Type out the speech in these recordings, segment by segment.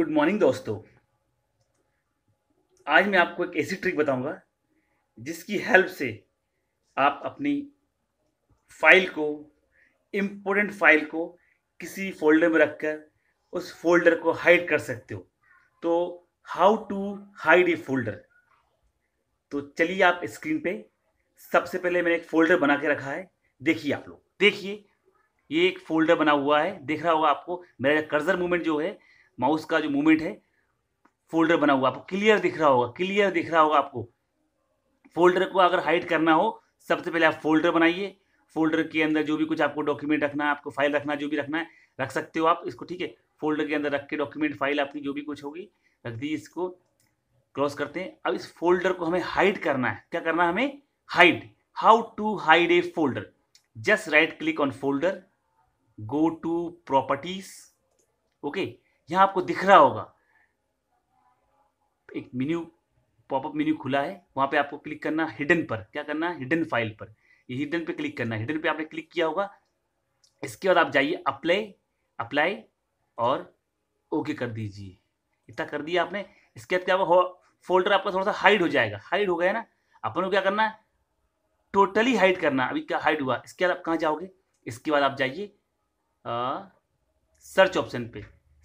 good morning दोस्तों आज मैं आपको एक ऐसी ट्रिक बताऊंगा जिसकी हेल्प से आप अपनी फाइल को इम्पोर्टेंट फाइल को किसी फोल्डर में रखकर उस फोल्डर को हाइड कर सकते हो तो how to hide a folder तो चलिए आप स्क्रीन पे सबसे पहले मैंने एक फोल्डर बना के रखा है देखिए आप लोग देखिए ये एक फोल्डर बना हुआ है देख रहा होगा आपको मेरा कर्जर मूवमेंट जो है माउस का जो मूवमेंट है फोल्डर बना हुआ आपको क्लियर दिख रहा होगा क्लियर दिख रहा होगा आपको फोल्डर को अगर हाइड करना हो सबसे पहले आप फोल्डर बनाइए फोल्डर के अंदर जो भी कुछ आपको डॉक्यूमेंट रखना है आपको फाइल रखना जो भी रखना है रख सकते हो आप इसको ठीक है फोल्डर के अंदर रख के डॉक्यूमेंट फाइल आपकी जो भी कुछ होगी रख दीजिए इसको क्लोज करते हैं अब इस फोल्डर को हमें हाइड करना है क्या करना है हमें hide how to hide a folder just right click on folder go to properties okay यहां आपको दिख रहा होगा एक मेन्यू पॉपअप मेन्यू खुला है वहां पे आपको क्लिक करना हिडन पर क्या करना हिडन फाइल पर ये हिडन पे क्लिक करना हिडन पे आपने क्लिक किया होगा इसके बाद आप जाइए अप्लाई अप्लाई और ओके कर दीजिए इतना कर दिया आपने इसके बाद क्या होगा फोल्डर आपका थोड़ा सा हाइड हो जाएगा हाइड हो गया ना अपन को क्या करना है टोटली हाइड करना अभी क्या हाइड हुआ इसके बाद आप कहाँ जाओगे इसके बाद आप जाइए सर्च ऑप्शन पे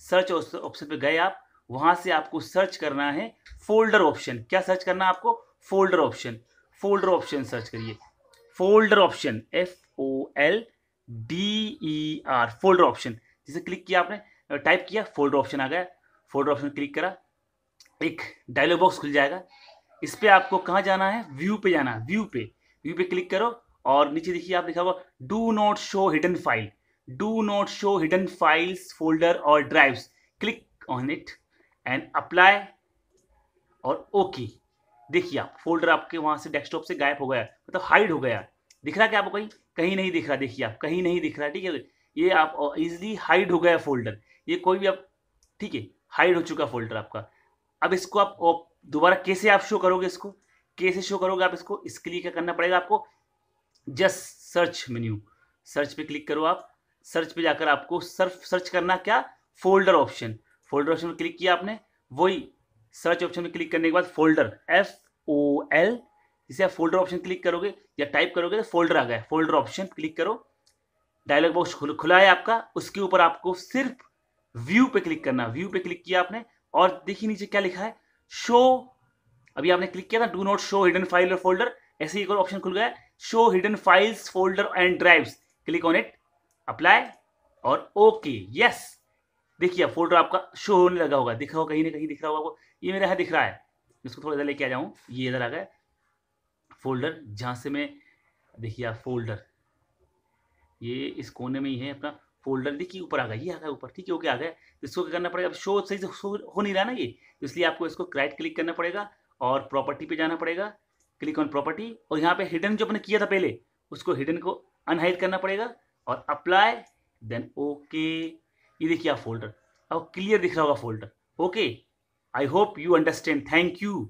सर्च ऑप्शन पे गए आप वहां से आपको सर्च करना है फोल्डर ऑप्शन क्या सर्च करना है आपको folder option folder option search करिए folder option F O L D E R folder option जिसे क्लिक किया आपने टाइप किया फोल्डर ऑप्शन आ गया फोल्डर ऑप्शन क्लिक करा एक डायलॉग बॉक्स खुल जाएगा इस पर आपको कहाँ जाना है व्यू पे जाना व्यू पे व्यू पे क्लिक करो और नीचे देखिए आप लिखा हुआ do not show hidden file do not show hidden files folder or drives click on it and apply और ओके देखिए आप फोल्डर आपके वहां से डेस्कटॉप से गायब हो गया मतलब हाइड हो गया दिख रहा क्या आपको कहीं कहीं नहीं दिख रहा देखिए आप कहीं नहीं दिख रहा ठीक है ये आप इजिली हाइड हो गया फोल्डर ये कोई भी आप ठीक है हाइड हो चुका फोल्डर आपका अब इसको आप दोबारा कैसे आप शो करोगे इसको कैसे शो करोगे आप इसको इसके लिए क्या करना पड़ेगा आपको जस्ट सर्च मेन्यू सर्च पे क्लिक करो आप सर्च पे जाकर आपको सर्फ सर्च करना क्या फोल्डर ऑप्शन फोल्डर ऑप्शन में क्लिक किया आपने वही सर्च ऑप्शन में क्लिक करने के बाद फोल्डर एफ ओ एल जिसे आप फोल्डर ऑप्शन क्लिक करोगे या टाइप करोगे तो फोल्डर आ गया फोल्डर ऑप्शन क्लिक करो डायलॉग बॉक्स खुला है आपका उसके ऊपर आपको सिर्फ व्यू पे क्लिक करना व्यू पे क्लिक किया आपने और देखिए नीचे क्या लिखा है शो अभी आपने क्लिक किया था do not show hidden file और फोल्डर ऐसे एक और ऑप्शन खुल गया है show hidden files folder and drives click on it apply और ओके यस देखिए फोल्डर आपका शो होने लगा होगा दिखा होगा कहीं ना कहीं दिख रहा होगा ये मेरा यहाँ दिख रहा है इसको थोड़ा इधर लेके आ जाऊँ ये इधर आ गया फोल्डर जहाँ से मैं देखिए आप फोल्डर ये इस कोने में ही है अपना फोल्डर देखिए ऊपर आ गया ये आ गया ऊपर ठीक है ओके आ गया तो इसको क्या करना पड़ेगा अब शो सही से हो नहीं रहा ना ये तो इसलिए आपको इसको क्राइट क्लिक करना पड़ेगा और प्रॉपर्टी पे जाना पड़ेगा क्लिक ऑन प्रॉपर्टी और यहाँ पे हिडन जो अपने किया था पहले उसको हिडन को अनहाइड करना पड़ेगा और अप्लाई देन ओके ये देखिए आप फोल्डर अब क्लियर दिख रहा होगा folder okay I hope you understand thank you